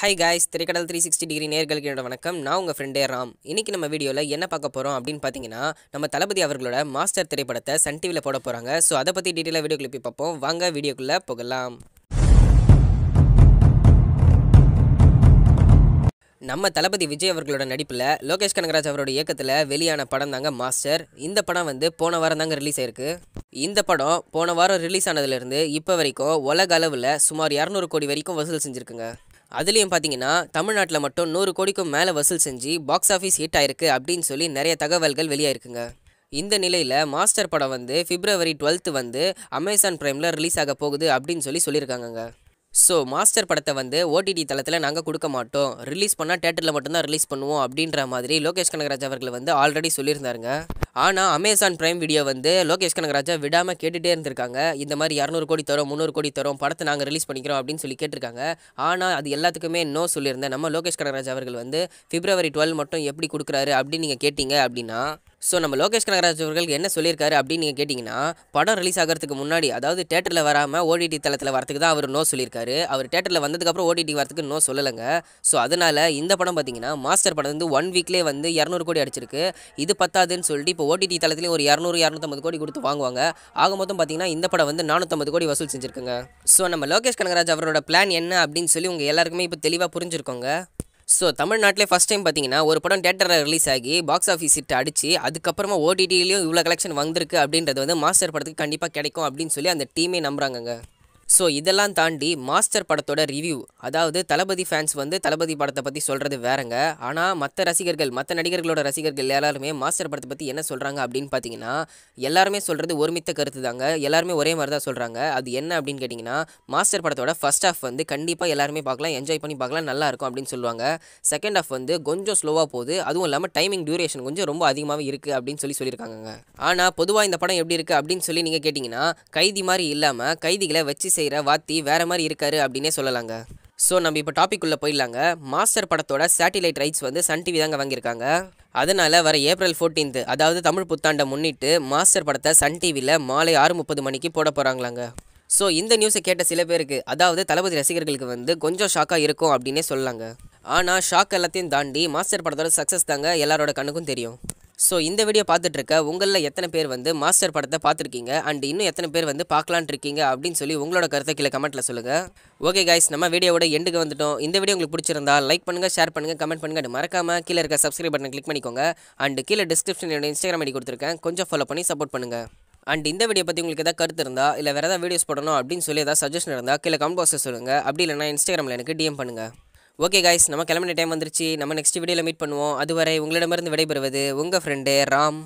high guys திரைக்கடல் three sixty degree நேர்களுக்கு என்னோட வணக்கம் நான் உங்கள் ஃப்ரெண்டே ராம் இன்றைக்கி நம்ம வீடியோவில் என்ன பார்க்க போகிறோம் அப்படின்னு பார்த்தீங்கன்னா நம்ம தளபதி அவர்களோட மாஸ்டர் திரைப்படத்தை சன் டிவியில் போட போகிறாங்க ஸோ அதை பற்றி டீட்டெயிலாக வீடியோ கிளிப்பி பார்ப்போம் வாங்க வீடியோக்குள்ளே போகலாம் நம்ம தளபதி விஜய் அவர்களோட நடிப்பில் லோகேஷ் கனகராஜ் அவரோட இயக்கத்தில் வெளியான படம் தாங்க மாஸ்டர் இந்த படம் வந்து போன வாரம் தாங்க ரிலீஸ் ஆயிருக்கு இந்த படம் போன வாரம் ரிலீஸ் ஆனதுலேருந்து இப்போ வரைக்கும் உலக அளவில் சுமார் இரநூறு கோடி வரைக்கும் வசூல் செஞ்சுருக்குங்க அதுலேயும் பார்த்தீங்கன்னா தமிழ்நாட்டில் மட்டும் நூறு கோடிக்கும் மேலே வசூல் செஞ்சு பாக்ஸ் ஆஃபீஸ் ஹிட் ஆயிருக்கு அப்படின்னு சொல்லி நிறைய தகவல்கள் வெளியாயிருக்குங்க இந்த நிலையில் மாஸ்டர் படம் வந்து பிப்ரவரி டுவெல்த்து வந்து அமேசான் ப்ரைமில் ரிலீஸ் ஆக போகுது அப்படின்னு சொல்லி சொல்லியிருக்காங்கங்க ஸோ மாஸ்டர் படத்தை வந்து ஓடிடி தளத்தில் நாங்கள் கொடுக்க மாட்டோம் ரிலீஸ் பண்ணால் தேட்டரில் மட்டும்தான் ரிலீஸ் பண்ணுவோம் அப்படின்ற மாதிரி லோகேஷ் கனகராஜ் அவர்கள் வந்து ஆல்ரெடி சொல்லியிருந்தாருங்க ஆனால் அமேசான் பிரைம் வீடியோ வந்து லோகேஷ் கனகராஜா விடாமல் கேட்டுகிட்டே இருந்திருக்காங்க இந்த மாதிரி இரநூறு கோடி தரோம் முந்நூறு கோடி தரோம் படத்தை நாங்கள் ரிலீஸ் பண்ணிக்கிறோம் அப்படின்னு சொல்லி கேட்டிருக்காங்க ஆனால் அது எல்லாத்துக்குமே நோ சொல்லியிருந்தேன் நம்ம லோகேஷ் கனகராஜ் அவர்கள் வந்து பிப்ரவரி டுவெல் மட்டும் எப்படி கொடுக்குறாரு அப்படின்னு நீங்கள் கேட்டீங்க அப்படின்னா ஸோ நம்ம லோகேஷ் கனகராஜ் அவர்களுக்கு என்ன சொல்லியிருக்காரு அப்படின்னு நீங்கள் கேட்டிங்கன்னா படம் ரிலீஸ் ஆகிறதுக்கு முன்னாடி அதாவது தேட்டரில் வராமல் ஓடிடி தளத்தில் வரத்துக்கு தான் அவர் நோ சொல்லியிருக்காரு அவர் தேட்டரில் வந்ததுக்கப்புறம் ஓடிடி வரத்துக்கு நோ சொல்லலைங்க ஸோ அதனால் இந்த படம் பார்த்தீங்கன்னா மாஸ்டர் படம் வந்து ஒன் வீக்லேயே வந்து இரநூறு கோடி அடிச்சிருக்கு இது பத்தாதுன்னு சொல்லிட்டு இப்போ ஓடிடி தளத்துலேயும் ஒரு இரநூறு இரநூத்தம்பது கோடி கொடுத்து வாங்குவாங்க ஆக மொத்தம் பார்த்தீங்கன்னா இந்த படம் வந்து நானூற்றம்பது கோடி வசூல் செஞ்சுருக்குங்க ஸோ நம்ம லோகேஷ் கனகராஜ் அவரோட பிளான் என்ன அப்படின்னு சொல்லி உங்கள் எல்லாருக்குமே இப்போ தெளிவாக புரிஞ்சுருக்கோங்க ஸோ தமிழ்நாட்டிலே ஃபஸ்ட் டைம் பார்த்தீங்கன்னா ஒரு படம் தேட்டரில் ரிலீஸ் ஆகி பாக்ஸ் ஆஃபீஸ் இட்டு அடிச்சு அதுக்கப்புறமா ஓடிடிலையும் இவ்வளோ கலெக்ஷன் வந்திருக்கு அப்படின்றது வந்து மாஸ்டர் படத்துக்கு கண்டிப்பாக கிடைக்கும் அப்படின்னு சொல்லி அந்த டீமே நம்புறாங்க ஸோ இதெல்லாம் தாண்டி மாஸ்டர் படத்தோட ரிவ்யூ அதாவது தளபதி ஃபேன்ஸ் வந்து தளபதி படத்தை பற்றி சொல்கிறது வேறங்க ஆனால் மற்ற ரசிகர்கள் மற்ற நடிகர்களோட ரசிகர்கள் எல்லாருமே மாஸ்டர் படத்தை பற்றி என்ன சொல்கிறாங்க அப்படின்னு பார்த்தீங்கன்னா எல்லாருமே சொல்கிறது ஒருமித்த கருத்து தாங்க எல்லாருமே ஒரே மாதிரி தான் சொல்கிறாங்க அது என்ன அப்படின்னு கேட்டிங்கன்னா மாஸ்டர் படத்தோட ஃபஸ்ட் ஹாஃப் வந்து கண்டிப்பாக எல்லாருமே பார்க்கலாம் என்ஜாய் பண்ணி பார்க்கலாம் நல்லாயிருக்கும் அப்படின்னு சொல்லுவாங்க செகண்ட் ஹாஃப் வந்து கொஞ்சம் ஸ்லோவாக போகுது அதுவும் இல்லாமல் டைமிங் டியூரேஷன் கொஞ்சம் ரொம்ப அதிகமாக இருக்குது அப்படின்னு சொல்லி சொல்லியிருக்காங்க ஆனால் பொதுவாக இந்த படம் எப்படி இருக்குது அப்படின்னு சொல்லி நீங்கள் கேட்டிங்கன்னா கைதி மாதிரி இல்லாமல் கைதிகளை வச்சு செய்கிற வாத்தி வேறு மாதிரி இருக்காரு அப்படின்னே சொல்லலாங்க ஸோ நம்ம இப்போ டாபிக் உள்ளே போயிடலாங்க மாஸ்டர் படத்தோட சேட்டிலைட் ரைட்ஸ் வந்து சன் டிவி தாங்க வாங்கியிருக்காங்க அதனால் வர ஏப்ரல் ஃபோர்டீன்த் அதாவது தமிழ் புத்தாண்டை முன்னிட்டு மாஸ்டர் படத்தை சன் டிவியில் மாலை ஆறு முப்பது மணிக்கு போட போகிறாங்களாங்க ஸோ இந்த நியூஸை கேட்ட சில பேருக்கு அதாவது தளபதி ரசிகர்களுக்கு வந்து கொஞ்சம் ஷாக்காக இருக்கும் அப்படின்னே சொல்லலாங்க ஆனால் ஷாக் எல்லாத்தையும் தாண்டி மாஸ்டர் படத்தோட சக்ஸஸ் தாங்க எல்லாரோட கண்ணுக்கும் தெரியும் ஸோ இந்த வீடியோ பார்த்துட்டு இருக்க உங்களில் எத்தனை பேர் வந்து மாஸ்டர் படத்தை பார்த்துருக்கீங்க அண்ட் இன்னும் எத்தனை பேர் வந்து பார்க்கலான் இருக்கீங்க அப்படின்னு சொல்லி உங்களோட கருத்தை கீழே கமெண்ட்டில் சொல்லுங்கள் ஓகே கைஸ் நம்ம வீடியோட எண்டுக்கு வந்துட்டோம் இந்த வீடியோ உங்களுக்கு பிடிச்சிருந்தா லைக் பண்ணுங்கள் ஷேர் பண்ணுங்கள் கமெண்ட் பண்ணுங்கள் மறக்காமல் கீழே இருக்க சப்ஸ்கிரைப் பட்டனை கிளிக் பண்ணிக்கோங்க அண்ட் கீழே என்னோட இன்ஸ்டாகிராம் ஐடி கொடுத்துருக்கேன் கொஞ்சம் ஃபாலோ பண்ணி சப்போர்ட் பண்ணுங்கள் அண்ட் இந்த வீடியோ பற்றி உங்களுக்கு எதாவது கருத்து இருந்தால் இல்லை வேறு ஏதாவது வீடியோஸ் போடணும் அப்படின்னு சொல்லி ஏதாவது சஜஷன் இருந்தால் கீழே கமெண்ட் பாக்ஸில் சொல்லுங்கள் அப்படி இல்லைனா இன்ஸ்டாகிராமில் எனக்கு டிஎம் பண்ணுங்கள் ஓகே காய்ஸ் நம்ம கிளம்பின டைம் வந்துருச்சு நம்ம நெக்ஸ்ட் வீடியோவில் மீட் பண்ணுவோம் அதுவரை உங்களிடமிருந்து விடைபெறுவது உங்கள் ஃப்ரெண்டு ராம்